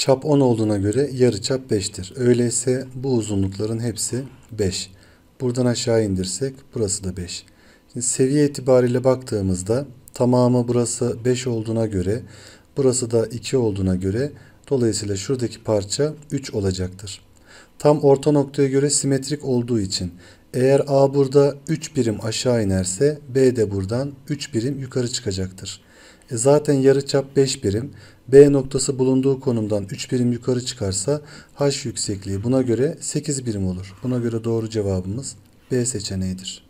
Çap 10 olduğuna göre yarı çap 5'tir. Öyleyse bu uzunlukların hepsi 5. Buradan aşağı indirsek burası da 5. Şimdi seviye itibariyle baktığımızda tamamı burası 5 olduğuna göre burası da 2 olduğuna göre dolayısıyla şuradaki parça 3 olacaktır. Tam orta noktaya göre simetrik olduğu için eğer A burada 3 birim aşağı inerse B de buradan 3 birim yukarı çıkacaktır. E zaten yarıçap 5 birim. B noktası bulunduğu konumdan 3 birim yukarı çıkarsa H yüksekliği buna göre 8 birim olur. Buna göre doğru cevabımız B seçeneğidir.